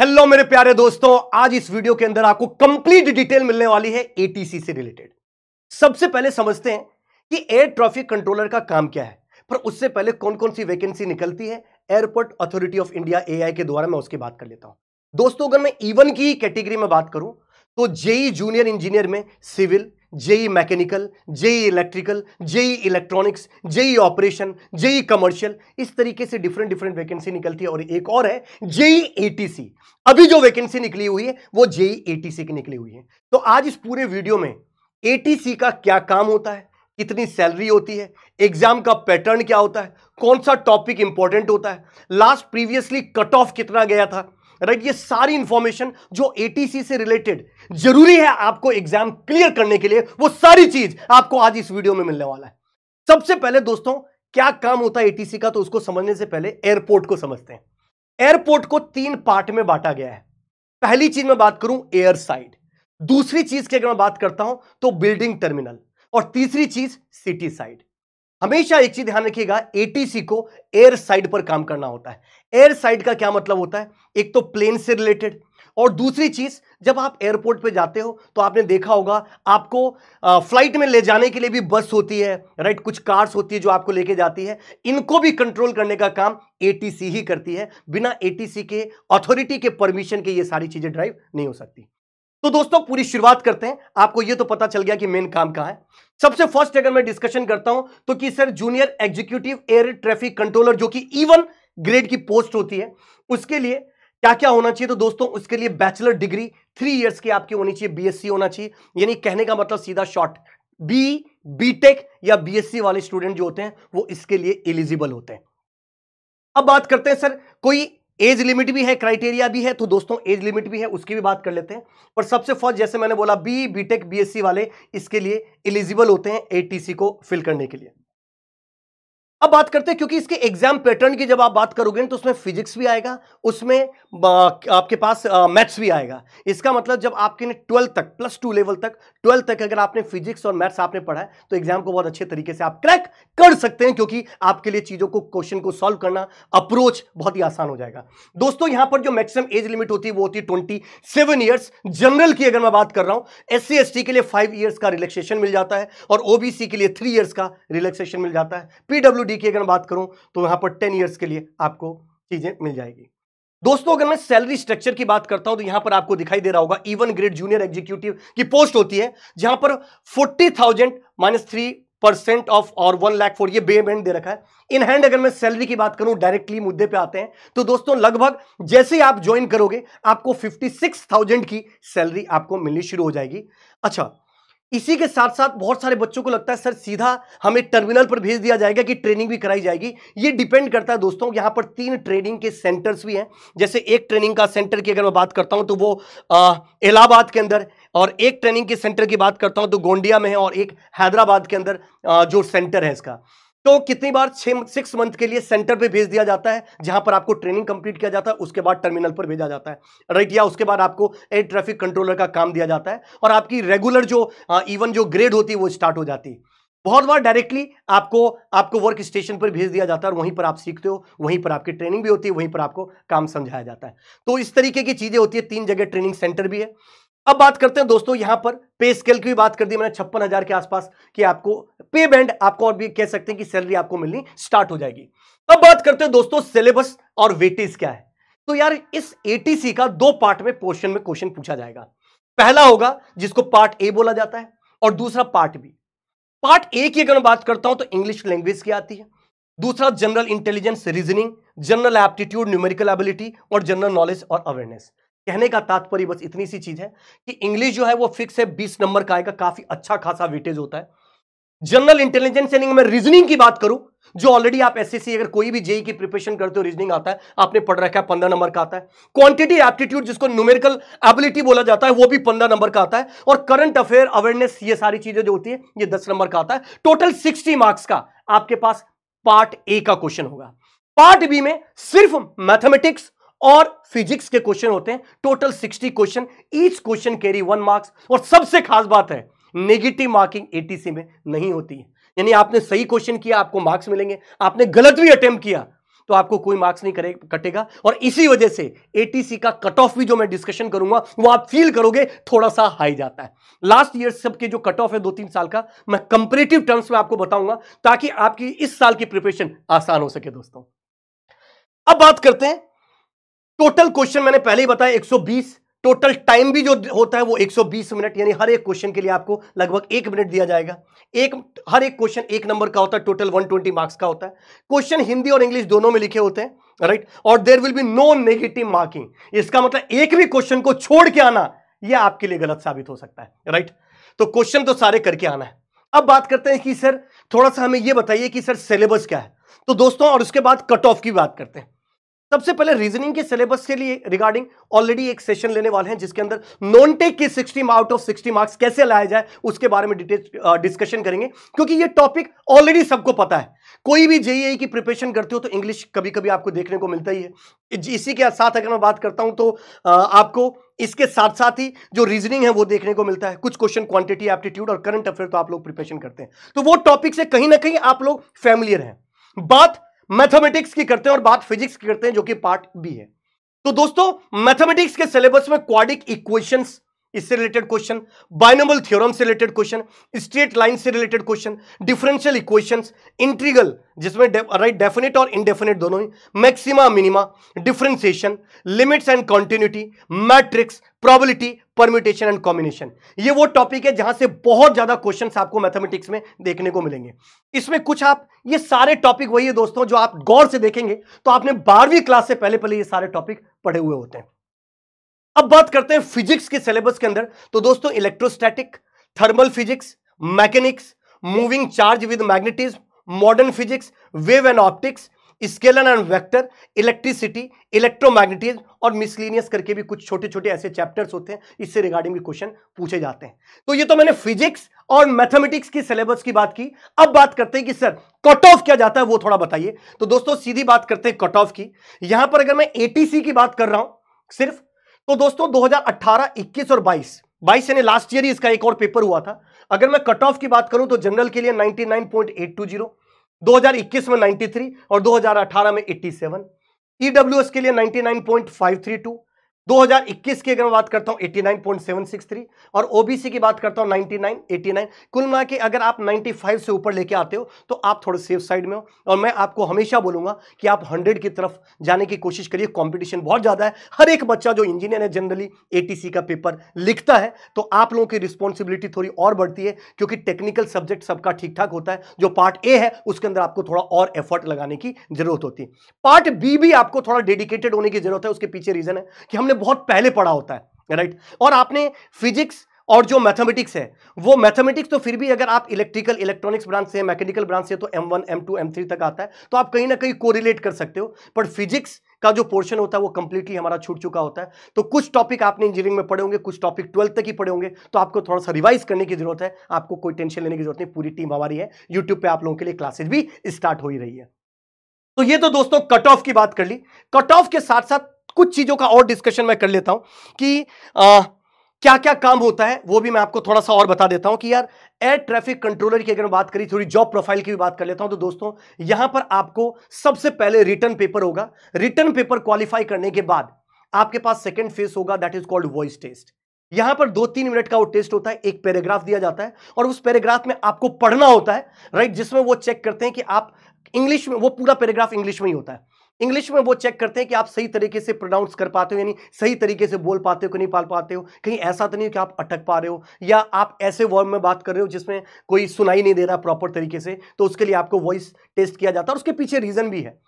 hello मेरे प्यारे दोस्तों आज इस वीडियो के अंदर आपको कंप्लीट डिटेल मिलने वाली है एटीसी से रिलेटेड सबसे पहले समझते हैं कि एयर ट्रैफिक कंट्रोलर का काम क्या है पर उससे पहले कौन कौन सी वैकेंसी निकलती है Airport Authority of India AI के द्वारा मैं उसकी बात कर लेता हूं दोस्तों अगर मैं ईवन की कैटेगरी में बात करूं तो जेई जूनियर इंजीनियर में civil JE mechanical JE electrical JE electronics JE operation JE commercial इस तरीके से डिफरेंट डिफरेंट वैकेंसी निकलती है और एक और है जेई एटीसी e अभी जो वैकेंसी निकली हुई है वो जेई एटीसी e की निकली हुई है तो आज इस पूरे वीडियो में एटीसी का क्या काम होता है कितनी सैलरी होती है एग्जाम का पैटर्न क्या होता है कौन सा टॉपिक इंपॉर्टेंट होता है लास्ट प्रीवियसली कट ऑफ कितना गया था राइट ये सारी इंफॉर्मेशन जो एटीसी से रिलेटेड जरूरी है आपको एग्जाम क्लियर करने के लिए वो सारी चीज आपको आज इस वीडियो में मिलने वाला है सबसे पहले दोस्तों क्या काम होता है एटीसी का तो उसको समझने से पहले एयरपोर्ट को समझते हैं एयरपोर्ट को तीन पार्ट में बांटा गया है पहली चीज में बात करूं एयर साइड दूसरी चीज की अगर मैं बात करता हूं तो बिल्डिंग टर्मिनल और तीसरी चीज सिटी साइड हमेशा एक चीज ध्यान रखिएगा एटीसी को एयर साइड पर काम करना होता है एयर साइड का क्या मतलब होता है एक तो प्लेन से रिलेटेड और दूसरी चीज जब आप एयरपोर्ट पे जाते हो तो आपने देखा होगा आपको आ, फ्लाइट में ले जाने के लिए भी बस होती है राइट कुछ कार्स होती है जो आपको लेके जाती है इनको भी कंट्रोल करने का काम एटीसी ही करती है बिना एटीसी के अथॉरिटी के परमिशन के ये सारी चीजें ड्राइव नहीं हो सकती तो दोस्तों पूरी शुरुआत करते हैं आपको ये तो पता चल गया कि मेन काम कहां है सबसे फर्स्ट अगर मैं डिस्कशन करता हूं तो कि sir junior executive air traffic controller जो कि इवन e ग्रेड की पोस्ट होती है उसके लिए क्या क्या होना चाहिए तो दोस्तों उसके लिए बैचलर डिग्री थ्री इयर्स की आपकी होनी चाहिए बीएससी होना चाहिए यानी कहने का मतलब सीधा शॉर्ट बी बीटेक या बीएससी वाले स्टूडेंट जो होते हैं वो इसके लिए एलिजिबल होते हैं अब बात करते हैं सर कोई एज लिमिट भी है क्राइटेरिया भी है तो दोस्तों एज लिमिट भी है उसकी भी बात कर लेते हैं और सबसे फर्स्ट जैसे मैंने बोला बी बीटेक बीएससी वाले इसके लिए एलिजिबल होते हैं एटीसी को फिल करने के लिए अब बात करते हैं क्योंकि इसके एग्जाम पैटर्न की जब आप बात करोगे तो उसमें फिजिक्स भी आएगा उसमें आपके पास मैथ्स भी आएगा इसका मतलब जब आपके ने ट्वेल्थ तक प्लस टू लेवल तक ट्वेल्थ तक अगर आपने फिजिक्स और मैथ्स आपने पढ़ा है तो एग्जाम को बहुत अच्छे तरीके से आप क्रैक कर सकते हैं क्योंकि आपके लिए चीज़ों को क्वेश्चन को सॉल्व करना अप्रोच बहुत ही आसान हो जाएगा दोस्तों यहां पर जो मैक्सिमम एज लिमिट होती है वो होती है ट्वेंटी सेवन ईयर्स जनरल की अगर मैं बात कर रहा हूं एस सी के लिए फाइव ईयर्स का रिलेक्सेशन मिल जाता है और ओबीसी के लिए थ्री ईयर्स का रिलेक्सेशन मिल जाता है पीडब्ल्यू डी की अगर मैं बात करूं तो यहां पर टेन ईयर्स के लिए आपको चीज़ें मिल जाएगी दोस्तों अगर मैं सैलरी स्ट्रक्चर की बात करता हूं तो यहां पर आपको दिखाई दे रहा होगा इवन ग्रेड जूनियर एग्जीक्यूटिव की पोस्ट होती है जहां पर forty thousand minus three percent of और वन लाख फोर ये बेमेंट दे रखा है इन हैंड अगर मैं सैलरी की बात करूं डायरेक्टली मुद्दे पे आते हैं तो दोस्तों लगभग जैसे ही आप ज्वाइन करोगे आपको फिफ्टी की सैलरी आपको मिलनी शुरू हो जाएगी अच्छा इसी के साथ साथ बहुत सारे बच्चों को लगता है सर सीधा हमें टर्मिनल पर भेज दिया जाएगा कि ट्रेनिंग भी कराई जाएगी ये डिपेंड करता है दोस्तों यहाँ पर तीन ट्रेनिंग के सेंटर्स भी हैं जैसे एक ट्रेनिंग का सेंटर की अगर मैं बात करता हूँ तो वो इलाहाबाद के अंदर और एक ट्रेनिंग के सेंटर की बात करता हूँ तो गोंडिया में है और एक हैदराबाद के अंदर आ, जो सेंटर है इसका तो कितनी बार छः सिक्स मंथ के लिए सेंटर पे भेज दिया जाता है जहां पर आपको ट्रेनिंग कंप्लीट किया जाता है उसके बाद टर्मिनल पर भेजा जाता है राइट या उसके बाद आपको एयर ट्रैफिक कंट्रोलर का काम दिया जाता है और आपकी रेगुलर जो इवन जो ग्रेड होती है वो स्टार्ट हो जाती है बहुत बार डायरेक्टली आपको आपको वर्क स्टेशन पर भेज दिया जाता है और वहीं पर आप सीखते हो वहीं पर आपकी ट्रेनिंग भी होती है वहीं पर आपको काम समझाया जाता है तो इस तरीके की चीज़ें होती है तीन जगह ट्रेनिंग सेंटर भी है अब बात करते हैं दोस्तों यहां पर पे स्केल की बात कर दी मैंने छप्पन हजार के आसपास कि आपको पे बैंड आपको और भी कह सकते हैं कि सैलरी आपको मिलनी स्टार्ट हो जाएगी अब बात करते हैं दोस्तों सिलेबस और वेटेज क्या है तो यार इस एटीसी का दो पार्ट में पोर्शन में क्वेश्चन पूछा जाएगा पहला होगा जिसको पार्ट ए बोला जाता है और दूसरा पार्ट बी पार्ट ए की अगर मैं बात करता हूं तो इंग्लिश लैंग्वेज की आती है दूसरा general intelligence reasoning general aptitude numerical ability और जनरल नॉलेज और अवेयरनेस कहने का तात्पर्य बस इतनी सी चीज है कि इंग्लिश जो है वो फिक्स है बीस नंबर का आएगा काफी अच्छा खासा वेटेज होता है जनरल इंटेलिजेंस यानी मैं रीजनिंग की बात करूं जो ऑलरेडी आप एस अगर कोई भी जेई e की प्रिपरेशन करते हो रीजनिंग आता है आपने पढ़ रखा है पंद्रह नंबर का आता है क्वांटिटी एप्टीट्यूड जिसको न्यूमेरिकल एबिलिटी बोला जाता है वो भी पंद्रह नंबर का आता है और करंट अफेयर अवेयरनेस ये सारी चीजें जो होती है ये दस नंबर का आता है टोटल सिक्सटी मार्क्स का आपके पास पार्ट ए का क्वेश्चन होगा पार्ट बी में सिर्फ मैथमेटिक्स और फिजिक्स के क्वेश्चन होते हैं total 60 question each question carry one marks और सबसे खास बात है नेगेटिव मार्किंग एटीसी में नहीं होती है यानी आपने सही क्वेश्चन किया आपको मार्क्स मिलेंगे आपने गलत भी अटेम्प्ट किया तो आपको कोई मार्क्स नहीं करे कटेगा और इसी वजह से एटीसी का कट ऑफ भी जो मैं डिस्कशन करूंगा वो आप फील करोगे थोड़ा सा हाई जाता है लास्ट ईयर सबके जो कट ऑफ है दो तीन साल का मैं कंपेरेटिव टर्म्स में आपको बताऊंगा ताकि आपकी इस साल की प्रिपरेशन आसान हो सके दोस्तों अब बात करते हैं टोटल क्वेश्चन मैंने पहले ही बताया 120 टोटल टाइम भी जो होता है वो 120 मिनट यानी हर एक क्वेश्चन के लिए आपको लगभग एक मिनट दिया जाएगा एक हर एक क्वेश्चन एक नंबर का होता है टोटल 120 मार्क्स का होता है क्वेश्चन हिंदी और इंग्लिश दोनों में लिखे होते हैं राइट और there will be no negative marking इसका मतलब एक भी क्वेश्चन को छोड़ के आना यह आपके लिए गलत साबित हो सकता है राइट तो क्वेश्चन तो सारे करके आना है अब बात करते हैं कि सर थोड़ा सा हमें यह बताइए कि सर सिलेबस क्या है तो दोस्तों और उसके बाद कट ऑफ की बात करते हैं सबसे पहले रीजनिंग के सिलेबस के लिए रिगार्डिंग ऑलरेडी एक सेशन लेने वाले हैं जिसके अंदर नॉन टेक के 60 आउट ऑफ 60 मार्क्स कैसे लाया जाए उसके बारे में डिटेल डिस्कशन करेंगे क्योंकि ये टॉपिक ऑलरेडी सबको पता है कोई भी जेईई e की प्रिपरेशन करते हो तो इंग्लिश कभी कभी आपको देखने को मिलता ही है इसी के साथ अगर मैं बात करता हूं तो आपको इसके साथ साथ ही जो रीजनिंग है वो देखने को मिलता है कुछ क्वेश्चन क्वांटिटी एप्टीट्यूड और करंट अफेयर तो आप लोग प्रिपरेशन करते हैं तो वो टॉपिक से कहीं ना कहीं आप लोग फैमिलियर हैं बात मैथमेटिक्स की करते हैं और बात फिजिक्स की करते हैं जो कि पार्ट बी है तो दोस्तों मैथमेटिक्स के सिलेबस में क्वाडिक इक्वेशंस इससे रिलेटेड क्वेश्चन बाइनमल थ्योरम से रिलेटेड क्वेश्चन स्ट्रेट लाइन से related question differential equations integral जिसमें राइट डेफिनेट और इनडेफिनेट दोनों ही maxima minima differentiation limits and continuity matrix probability permutation and combination ये वो टॉपिक है जहां से बहुत ज्यादा क्वेश्चन आपको मैथमेटिक्स में देखने को मिलेंगे इसमें कुछ आप ये सारे टॉपिक वही है दोस्तों जो आप गौर से देखेंगे तो आपने बारहवीं क्लास से पहले पहले ये सारे टॉपिक पढ़े हुए होते हैं अब बात करते हैं फिजिक्स के सिलेबस के अंदर तो दोस्तों electrostatic thermal physics mechanics moving charge with magnetism modern physics wave and optics scalar and vector electricity electromagnetism और मिसलिनियस करके भी कुछ छोटे छोटे ऐसे चैप्टर्स होते हैं इससे रिगार्डिंग भी क्वेश्चन पूछे जाते हैं तो ये तो मैंने फिजिक्स और मैथमेटिक्स की सिलेबस की बात की अब बात करते हैं कि सर कट ऑफ क्या जाता है वो थोड़ा बताइए तो दोस्तों सीधी बात करते हैं कट ऑफ की यहां पर अगर मैं एटीसी की बात कर रहा हूं सिर्फ तो दोस्तों 2018, 21 और 22 22 यानी लास्ट ईयर ही इसका एक और पेपर हुआ था अगर मैं कट ऑफ की बात करूं तो जनरल के लिए 99.820 2021 में 93 और 2018 में 87 ईडब्ल्यूएस e के लिए 99.532 2021 की अगर मैं बात करता हूं 89.763 और ओबीसी की बात करता हूं 99 89 कुल मिला के अगर आप 95 से ऊपर लेके आते हो तो आप थोड़े सेफ साइड में हो और मैं आपको हमेशा बोलूंगा कि आप 100 की तरफ जाने की कोशिश करिए कंपटीशन बहुत ज़्यादा है हर एक बच्चा जो इंजीनियर है जनरली ए का पेपर लिखता है तो आप लोगों की रिस्पॉन्सिबिलिटी थोड़ी और बढ़ती है क्योंकि टेक्निकल सब्जेक्ट सबका ठीक ठाक होता है जो पार्ट ए है उसके अंदर आपको थोड़ा और एफर्ट लगाने की जरूरत होती है पार्ट बी भी आपको थोड़ा डेडिकेटेड होने की जरूरत है उसके पीछे रीजन है कि हमने बहुत पहले पढ़ा होता है राइट और आपने फिजिक्स और जो मैथमेटिक्स है वो मैथमेटिक्स तो फिर भी अगर आप इलेक्ट्रिकल इलेक्ट्रॉनिक्स ब्रांच से मैकेनिकल ब्रांच से तो M1, M2, M3 तक आता है तो आप कहीं ना कहीं कोरिलेट कर सकते हो पर फिजिक्स का जो पोर्शन होता है वो कंप्लीटली हमारा छूट चुका होता है तो कुछ टॉपिक आपने इंजीनियरिंग में पढ़े होंगे कुछ टॉपिक ट्वेल्थ तक ही पढ़े होंगे तो आपको थोड़ा सा रिवाइज करने की जरूरत है आपको कोई टेंशन लेने की जरूरत नहीं पूरी टीम हमारी है यूट्यूब पर आप लोगों के लिए क्लासेज भी स्टार्ट हो ही रही है तो ये तो दोस्तों कट ऑफ की बात कर ली कट ऑफ के साथ साथ कुछ चीज़ों का और डिस्कशन मैं कर लेता हूं कि आ, क्या क्या काम होता है वो भी मैं आपको थोड़ा सा और बता देता हूं कि यार एयर ट्रैफिक कंट्रोलर की अगर मैं बात करी थोड़ी जॉब प्रोफाइल की भी बात कर लेता हूं तो दोस्तों यहां पर आपको सबसे पहले रिटर्न पेपर होगा रिटर्न पेपर क्वालिफाई करने के बाद आपके पास सेकेंड फेस होगा that is called voice test यहां पर दो तीन मिनट का वो टेस्ट होता है एक पैराग्राफ दिया जाता है और उस पैराग्राफ में आपको पढ़ना होता है राइट जिसमें वो चेक करते हैं कि आप इंग्लिश में वो पूरा पैराग्राफ इंग्लिश में ही होता है इंग्लिश में वो चेक करते हैं कि आप सही तरीके से प्रोनाउंस कर पाते हो यानी सही तरीके से बोल पाते हो कि नहीं पाल पाते हो कहीं ऐसा तो नहीं कि आप अटक पा रहे हो या आप ऐसे वर्ड में बात कर रहे हो जिसमें कोई सुनाई नहीं दे रहा प्रॉपर तरीके से तो उसके लिए आपको वॉइस टेस्ट किया जाता है और उसके पीछे रीजन भी है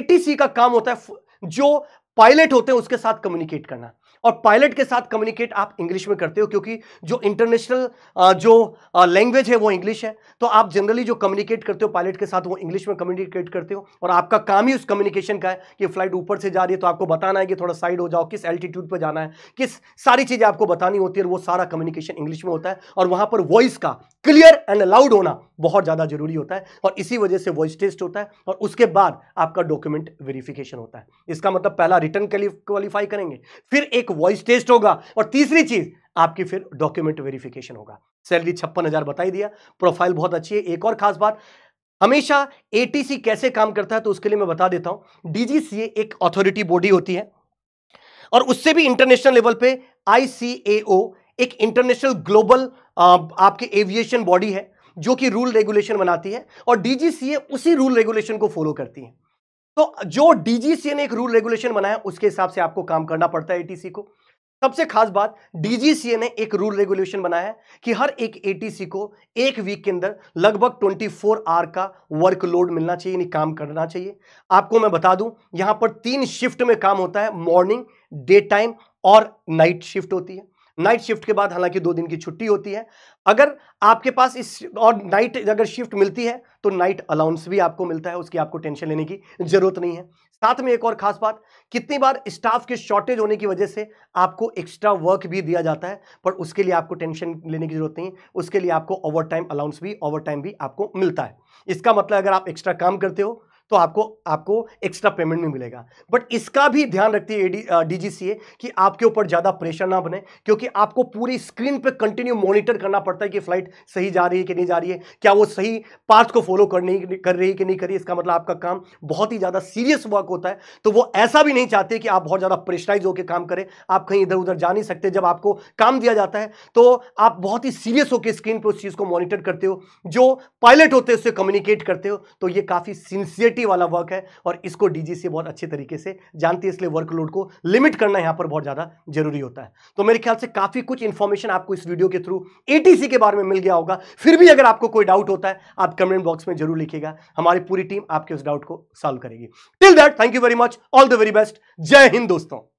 ए का काम होता है जो पायलट होते हैं उसके साथ कम्युनिकेट करना और पायलट के साथ कम्युनिकेट आप इंग्लिश में करते हो क्योंकि जो इंटरनेशनल जो लैंग्वेज है वो इंग्लिश है तो आप जनरली जो कम्युनिकेट करते हो पायलट के साथ वो इंग्लिश में कम्युनिकेट करते हो और आपका काम ही उस कम्युनिकेशन का है कि फ्लाइट ऊपर से जा रही है तो आपको बताना है कि थोड़ा साइड हो जाओ किस एल्टीट्यूड पर जाना है किस सारी चीज़ें आपको बतानी होती है वो सारा कम्युनिकेशन इंग्लिश में होता है और वहाँ पर वॉइस का क्लियर एंड लाउड होना बहुत ज़्यादा जरूरी होता है और इसी वजह से वॉइस टेस्ट होता है और उसके बाद आपका डॉक्यूमेंट वेरिफिकेशन होता है इसका मतलब पहला रिटर्न क्वालिफाई करेंगे फिर एक वॉइस टेस्ट होगा और तीसरी चीज़ आपकी फिर डॉक्यूमेंट वेरिफिकेशन होगा सैलरी छप्पन हज़ार बताई दिया प्रोफाइल बहुत अच्छी है एक और खास बात हमेशा एटीसी कैसे काम करता है तो उसके लिए मैं बता देता हूं डीजीसीए एक अथॉरिटी बॉडी होती है और उससे भी इंटरनेशनल लेवल पे आईसीएओ एक इंटरनेशनल ग्लोबल आपकी एविएशन बॉडी है जो कि रूल रेगुलेशन बनाती है और डीजीसीए उसी रूल रेगुलेशन को फॉलो करती है तो जो डीजीसीए ने एक रूल रेगुलेशन बनाया उसके हिसाब से आपको काम करना पड़ता है एटीसी को सबसे खास बात डीजीसीए ने एक रूल रेगुलेशन बनाया है कि हर एक एटीसी को एक वीक के अंदर लगभग 24 फोर आवर का वर्कलोड मिलना चाहिए यानी काम करना चाहिए आपको मैं बता दूं यहां पर तीन शिफ्ट में काम होता है मॉर्निंग डे टाइम और नाइट शिफ्ट होती है नाइट शिफ्ट के बाद हालांकि दो दिन की छुट्टी होती है अगर आपके पास इस और नाइट अगर शिफ्ट मिलती है तो नाइट अलाउंस भी आपको मिलता है उसकी आपको टेंशन लेने की जरूरत नहीं है साथ में एक और खास बात कितनी बार स्टाफ के शॉर्टेज होने की वजह से आपको एक्स्ट्रा वर्क भी दिया जाता है पर उसके लिए आपको टेंशन लेने की जरूरत नहीं उसके लिए आपको ओवर टाइम अलाउंस भी ओवर टाइम भी आपको मिलता है इसका मतलब अगर आप एक्स्ट्रा काम करते हो तो आपको आपको एक्स्ट्रा पेमेंट भी मिलेगा बट इसका भी ध्यान रखती है डी डीजीसीए कि आपके ऊपर ज़्यादा प्रेशर ना बने क्योंकि आपको पूरी स्क्रीन पर कंटिन्यू मॉनिटर करना पड़ता है कि फ्लाइट सही जा रही है कि नहीं जा रही है क्या वो सही पाथ को फॉलो नहीं कर रही है कि नहीं कर रही इसका मतलब आपका काम बहुत ही ज़्यादा सीरियस वर्क होता है तो वो ऐसा भी नहीं चाहते कि आप बहुत ज़्यादा प्रेशराइज होकर काम करें आप कहीं इधर उधर जा नहीं सकते जब आपको काम दिया जाता है तो आप बहुत ही सीरियस होकर स्क्रीन पर उस चीज़ को मॉनिटर करते हो जो पायलट होते हैं उससे कम्युनिकेट करते हो तो ये काफ़ी सिंसियर क्वांटिटी वाला वर्क है और इसको डीजीसी बहुत अच्छे तरीके से जानती है इसलिए वर्कलोड को लिमिट करना यहां पर बहुत ज़्यादा जरूरी होता है तो मेरे ख्याल से काफ़ी कुछ इंफॉर्मेशन आपको इस वीडियो के थ्रू एटीसी के बारे में मिल गया होगा फिर भी अगर आपको कोई डाउट होता है आप कमेंट बॉक्स में जरूर लिखेगा हमारी पूरी टीम आपके उस डाउट को सॉल्व करेगी till that thank you very much all the very best जय हिंद दोस्तों